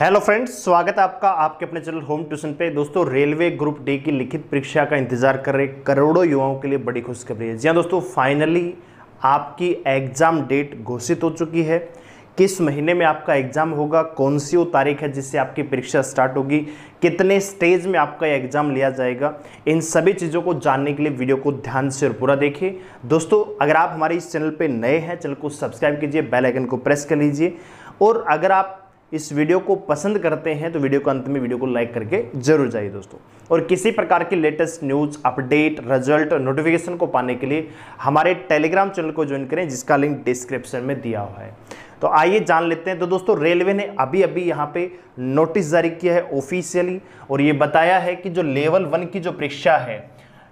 hello friends स्वागत है आपका आपके अपने चैनल होम ट्यूशन पे दोस्तों रेलवे ग्रुप डी की लिखित परीक्षा का इंतजार कर रहे करोड़ों युवाओं के लिए बड़ी खुशखबरी है जी हाँ दोस्तों फाइनली आपकी एग्ज़ाम डेट घोषित हो चुकी है किस महीने में आपका एग्ज़ाम होगा कौन सी वो तारीख है जिससे आपकी परीक्षा स्टार्ट होगी कितने स्टेज में आपका एग्ज़ाम लिया जाएगा इन सभी चीज़ों को जानने के लिए वीडियो को ध्यान से और पूरा देखिए दोस्तों अगर आप हमारे इस चैनल पर नए हैं चैनल को सब्सक्राइब कीजिए बेल आइकन को प्रेस कर लीजिए और अगर आप इस वीडियो को पसंद करते हैं तो वीडियो को अंत में वीडियो को लाइक करके जरूर जाइए दोस्तों और किसी प्रकार की latest news update result notification को पाने के लिए हमारे टेलीग्राम चैनल को ज्वाइन करें जिसका लिंक डिस्क्रिप्शन में दिया हुआ है तो आइए जान लेते हैं तो दोस्तों रेलवे ने अभी अभी यहाँ पे नोटिस जारी किया है ऑफिशियली और ये बताया है कि जो लेवल वन की जो परीक्षा है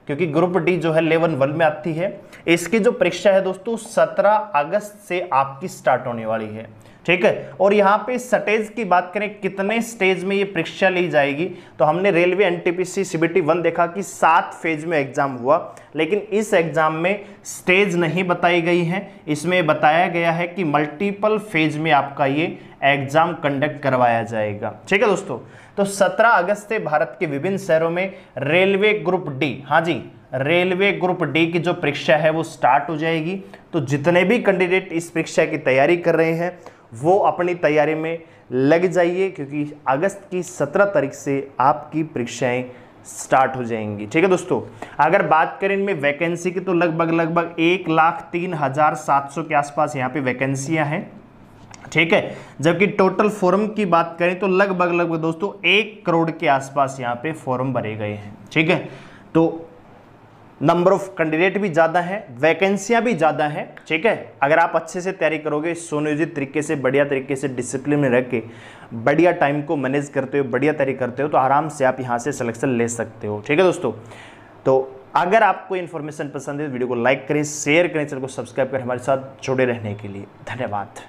क्योंकि ग्रुप डी जो है लेवल वन में आती है इसकी जो परीक्षा है दोस्तों सत्रह अगस्त से आपकी स्टार्ट होने वाली है ठीक है और यहाँ पे स्टेज की बात करें कितने स्टेज में ये परीक्षा ली जाएगी तो हमने रेलवे एनटीपीसी सीबीटी वन देखा कि सात फेज में एग्जाम हुआ लेकिन इस एग्जाम में स्टेज नहीं बताई गई है इसमें बताया गया है कि मल्टीपल फेज में आपका ये एग्जाम कंडक्ट करवाया जाएगा ठीक है दोस्तों तो 17 अगस्त से भारत के विभिन्न शहरों में रेलवे ग्रुप डी हाँ जी रेलवे ग्रुप डी की जो परीक्षा है वो स्टार्ट हो जाएगी तो जितने भी कैंडिडेट इस परीक्षा की तैयारी कर रहे हैं वो अपनी तैयारी में लग जाइए क्योंकि अगस्त की सत्रह तारीख से आपकी परीक्षाएं स्टार्ट हो जाएंगी ठीक है दोस्तों अगर बात करें इनमें वैकेंसी की तो लगभग लगभग एक लाख तीन हज़ार सात सौ के आसपास यहाँ पे वैकेंसियां हैं ठीक है जबकि टोटल फॉर्म की बात करें तो लगभग लगभग दोस्तों एक करोड़ के आसपास यहाँ पे फॉर्म भरे गए हैं ठीक है तो नंबर ऑफ कैंडिडेट भी ज़्यादा है वैकेंसियाँ भी ज़्यादा है ठीक है अगर आप अच्छे से तैयारी करोगे सुनियोजित तरीके से बढ़िया तरीके से डिसिप्लिन में रह के बढ़िया टाइम को मैनेज करते हो बढ़िया तैयारी करते हो तो आराम से आप यहाँ से सिलेक्शन ले सकते हो ठीक है दोस्तों तो अगर आपको इन्फॉर्मेशन पसंद है वीडियो को लाइक करें शेयर करें चैनल को सब्सक्राइब करें हमारे साथ जुड़े रहने के लिए धन्यवाद